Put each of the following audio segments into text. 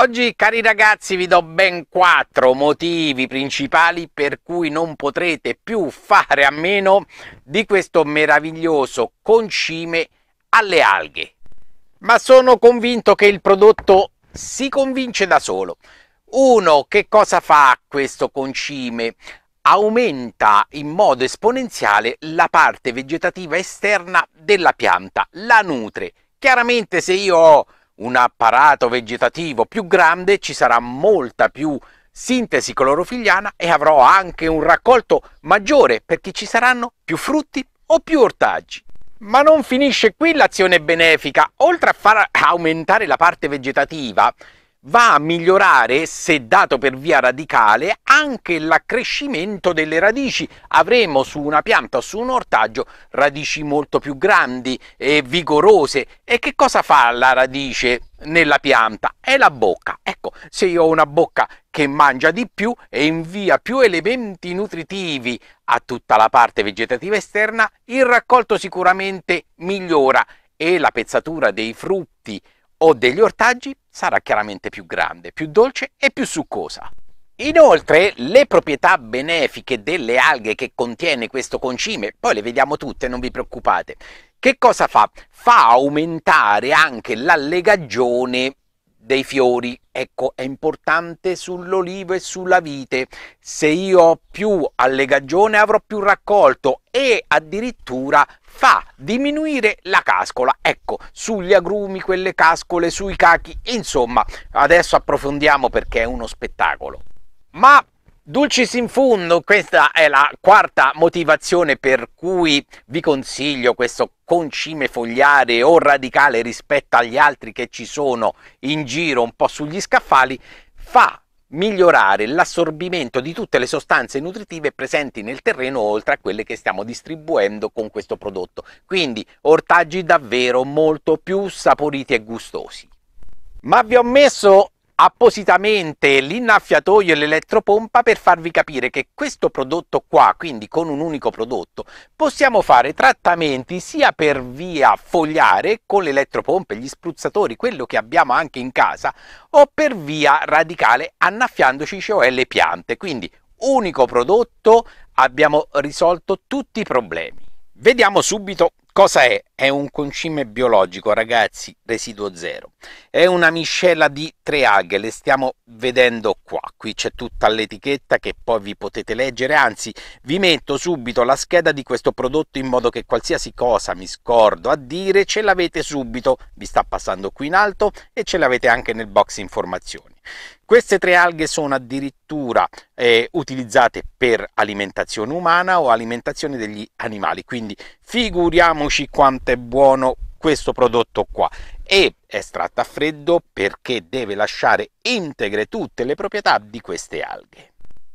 Oggi, cari ragazzi, vi do ben quattro motivi principali per cui non potrete più fare a meno di questo meraviglioso concime alle alghe. Ma sono convinto che il prodotto si convince da solo. Uno, che cosa fa questo concime? Aumenta in modo esponenziale la parte vegetativa esterna della pianta, la nutre. Chiaramente se io ho un apparato vegetativo più grande ci sarà molta più sintesi clorofilliana e avrò anche un raccolto maggiore perché ci saranno più frutti o più ortaggi. Ma non finisce qui l'azione benefica, oltre a far aumentare la parte vegetativa, va a migliorare, se dato per via radicale, anche l'accrescimento delle radici. Avremo su una pianta o su un ortaggio radici molto più grandi e vigorose. E che cosa fa la radice nella pianta? È la bocca. Ecco, se io ho una bocca che mangia di più e invia più elementi nutritivi a tutta la parte vegetativa esterna, il raccolto sicuramente migliora e la pezzatura dei frutti o degli ortaggi sarà chiaramente più grande, più dolce e più succosa. Inoltre le proprietà benefiche delle alghe che contiene questo concime, poi le vediamo tutte, non vi preoccupate, che cosa fa? Fa aumentare anche l'allegagione dei fiori. Ecco, è importante sull'olivo e sulla vite. Se io ho più allegagione avrò più raccolto e addirittura fa diminuire la cascola. Ecco, sugli agrumi, quelle cascole, sui cachi, insomma, adesso approfondiamo perché è uno spettacolo. Ma Dulcis in fundo, questa è la quarta motivazione per cui vi consiglio questo concime fogliare o radicale rispetto agli altri che ci sono in giro un po' sugli scaffali, fa migliorare l'assorbimento di tutte le sostanze nutritive presenti nel terreno oltre a quelle che stiamo distribuendo con questo prodotto. Quindi ortaggi davvero molto più saporiti e gustosi. Ma vi ho messo appositamente l'innaffiatoio e l'elettropompa per farvi capire che questo prodotto qua, quindi con un unico prodotto, possiamo fare trattamenti sia per via fogliare con l'elettropompa e gli spruzzatori, quello che abbiamo anche in casa, o per via radicale annaffiandoci cioè le piante. Quindi unico prodotto abbiamo risolto tutti i problemi. Vediamo subito cosa è è un concime biologico, ragazzi, residuo zero. È una miscela di tre alghe, le stiamo vedendo qua. Qui c'è tutta l'etichetta che poi vi potete leggere, anzi vi metto subito la scheda di questo prodotto in modo che qualsiasi cosa mi scordo a dire ce l'avete subito, vi sta passando qui in alto e ce l'avete anche nel box informazioni. Queste tre alghe sono addirittura eh, utilizzate per alimentazione umana o alimentazione degli animali, quindi figuriamoci quante quanto è buono questo prodotto qua e è estratta a freddo perché deve lasciare integre tutte le proprietà di queste alghe.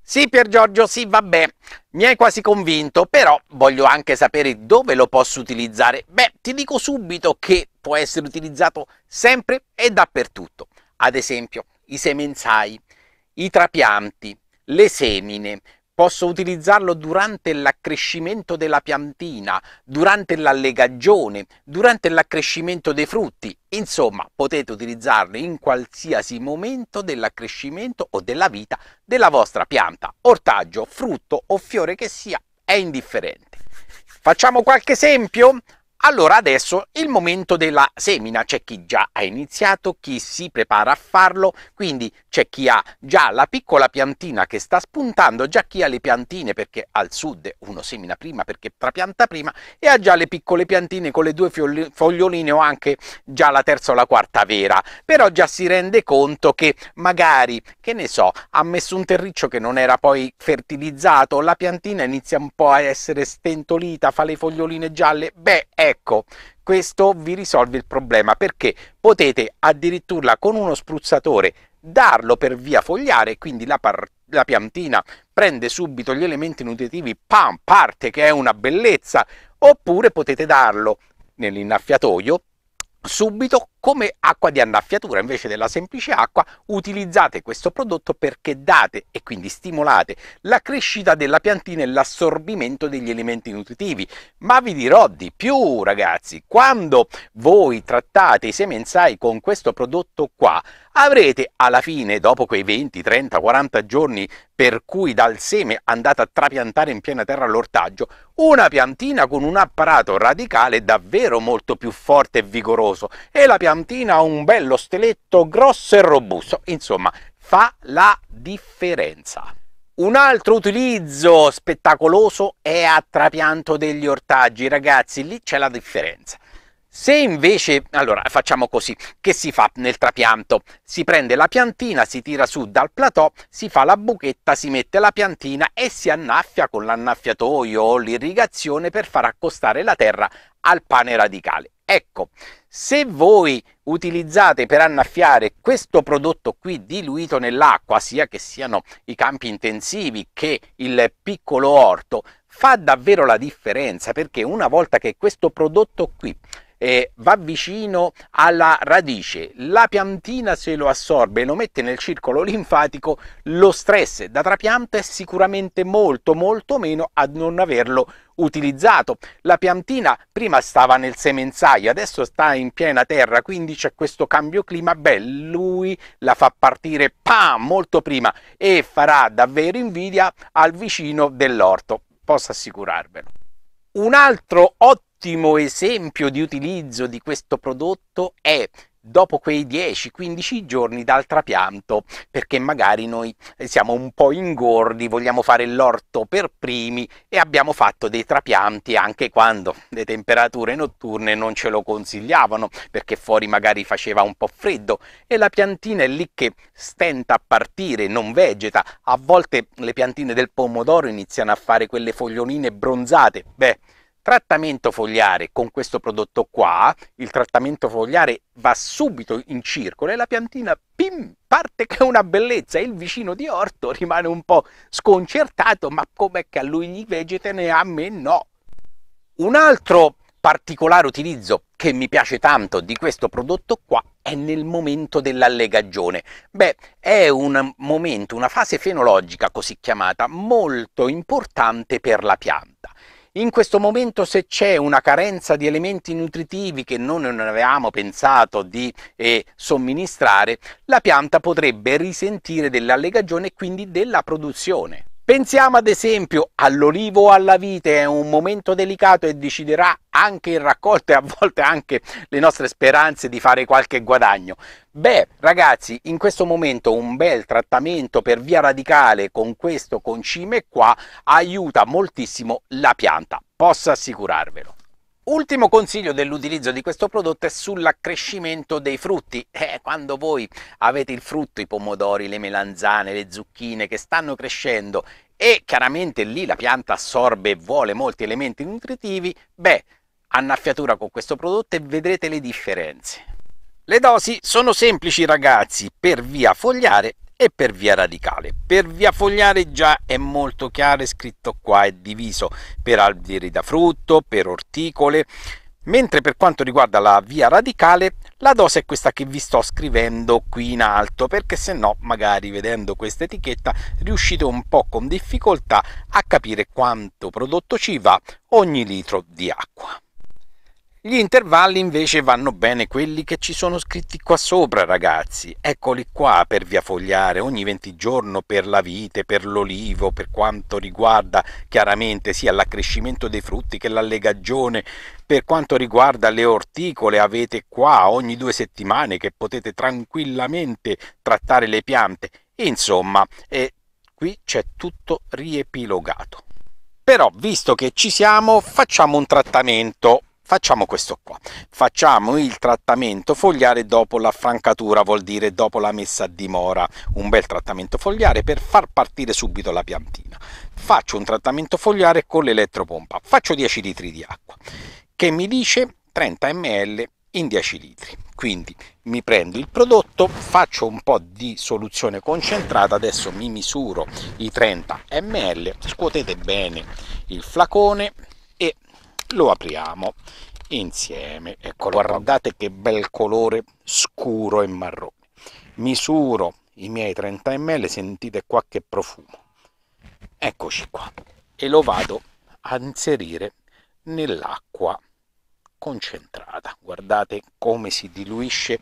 Sì Pier Giorgio, sì vabbè, mi hai quasi convinto, però voglio anche sapere dove lo posso utilizzare. Beh, ti dico subito che può essere utilizzato sempre e dappertutto. Ad esempio, i semenzai, i trapianti, le semine, Posso utilizzarlo durante l'accrescimento della piantina, durante l'allegagione, durante l'accrescimento dei frutti. Insomma, potete utilizzarlo in qualsiasi momento dell'accrescimento o della vita della vostra pianta, ortaggio, frutto o fiore che sia, è indifferente. Facciamo qualche esempio? Allora adesso il momento della semina, c'è chi già ha iniziato, chi si prepara a farlo, quindi c'è chi ha già la piccola piantina che sta spuntando, già chi ha le piantine perché al sud uno semina prima perché trapianta prima e ha già le piccole piantine con le due foglioline o anche già la terza o la quarta vera, però già si rende conto che magari, che ne so, ha messo un terriccio che non era poi fertilizzato, la piantina inizia un po' a essere stentolita, fa le foglioline gialle, beh è Ecco, questo vi risolve il problema perché potete addirittura con uno spruzzatore darlo per via fogliare, quindi la, la piantina prende subito gli elementi nutritivi, pam, parte che è una bellezza, oppure potete darlo nell'innaffiatoio subito come acqua di annaffiatura invece della semplice acqua utilizzate questo prodotto perché date e quindi stimolate la crescita della piantina e l'assorbimento degli elementi nutritivi. Ma vi dirò di più ragazzi, quando voi trattate i semenzai con questo prodotto qua avrete alla fine dopo quei 20, 30, 40 giorni per cui dal seme andate a trapiantare in piena terra l'ortaggio, una piantina con un apparato radicale davvero molto più forte e vigoroso e la piantina stamattina ha un bello steletto grosso e robusto, insomma fa la differenza. Un altro utilizzo spettacoloso è a trapianto degli ortaggi, ragazzi, lì c'è la differenza. Se invece, allora facciamo così, che si fa nel trapianto? Si prende la piantina, si tira su dal plateau, si fa la buchetta, si mette la piantina e si annaffia con l'annaffiatoio o l'irrigazione per far accostare la terra al pane radicale. Ecco, se voi utilizzate per annaffiare questo prodotto qui diluito nell'acqua, sia che siano i campi intensivi che il piccolo orto, fa davvero la differenza perché una volta che questo prodotto qui eh, va vicino alla radice, la piantina se lo assorbe e lo mette nel circolo linfatico, lo stress da trapianto è sicuramente molto molto meno a non averlo utilizzato. La piantina prima stava nel semenzaio, adesso sta in piena terra, quindi c'è questo cambio clima, beh, lui la fa partire pam, molto prima e farà davvero invidia al vicino dell'orto, posso assicurarvelo. Un altro ottimo ottimo esempio di utilizzo di questo prodotto è dopo quei 10-15 giorni dal trapianto, perché magari noi eh, siamo un po' ingordi, vogliamo fare l'orto per primi e abbiamo fatto dei trapianti anche quando le temperature notturne non ce lo consigliavano, perché fuori magari faceva un po' freddo e la piantina è lì che stenta a partire, non vegeta. A volte le piantine del pomodoro iniziano a fare quelle foglioline bronzate. Beh, Trattamento fogliare con questo prodotto qua, il trattamento fogliare va subito in circolo e la piantina pim, parte che è una bellezza. Il vicino di orto rimane un po' sconcertato, ma com'è che a lui gli vegetane a me no? Un altro particolare utilizzo che mi piace tanto di questo prodotto qua è nel momento dell'allegagione. Beh, è un momento, una fase fenologica così chiamata, molto importante per la pianta. In questo momento se c'è una carenza di elementi nutritivi che noi non avevamo pensato di eh, somministrare, la pianta potrebbe risentire dell'allegagione e quindi della produzione. Pensiamo ad esempio all'olivo o alla vite, è un momento delicato e deciderà anche il raccolto e a volte anche le nostre speranze di fare qualche guadagno. Beh, ragazzi, in questo momento un bel trattamento per via radicale con questo concime qua aiuta moltissimo la pianta, posso assicurarvelo. Ultimo consiglio dell'utilizzo di questo prodotto è sull'accrescimento dei frutti. Eh, quando voi avete il frutto, i pomodori, le melanzane, le zucchine che stanno crescendo e chiaramente lì la pianta assorbe e vuole molti elementi nutritivi, beh, annaffiatura con questo prodotto e vedrete le differenze. Le dosi sono semplici ragazzi, per via fogliare e per via radicale. Per via fogliare già è molto chiaro, è scritto qua, è diviso per alberi da frutto, per orticole, mentre per quanto riguarda la via radicale la dose è questa che vi sto scrivendo qui in alto perché se no magari vedendo questa etichetta riuscite un po' con difficoltà a capire quanto prodotto ci va ogni litro di acqua. Gli intervalli invece vanno bene quelli che ci sono scritti qua sopra ragazzi, eccoli qua per via fogliare ogni 20 giorni per la vite, per l'olivo, per quanto riguarda chiaramente sia l'accrescimento dei frutti che l'allegagione, per quanto riguarda le orticole avete qua ogni due settimane che potete tranquillamente trattare le piante, insomma eh, qui c'è tutto riepilogato. Però visto che ci siamo facciamo un trattamento Facciamo questo qua, facciamo il trattamento fogliare dopo la francatura, vuol dire dopo la messa a dimora, un bel trattamento fogliare per far partire subito la piantina. Faccio un trattamento fogliare con l'elettropompa, faccio 10 litri di acqua, che mi dice 30 ml in 10 litri. Quindi mi prendo il prodotto, faccio un po' di soluzione concentrata, adesso mi misuro i 30 ml, scuotete bene il flacone, lo apriamo insieme eccolo guardate che bel colore scuro e marrone misuro i miei 30 ml sentite qua che profumo eccoci qua e lo vado a inserire nell'acqua concentrata guardate come si diluisce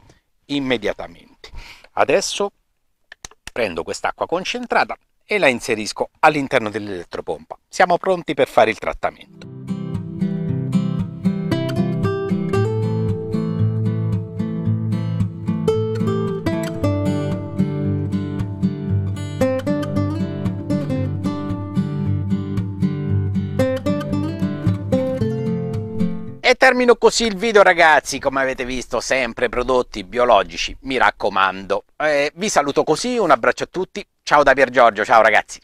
immediatamente adesso prendo quest'acqua concentrata e la inserisco all'interno dell'elettropompa siamo pronti per fare il trattamento E termino così il video ragazzi, come avete visto sempre prodotti biologici, mi raccomando. Eh, vi saluto così, un abbraccio a tutti, ciao da Pier Giorgio, ciao ragazzi.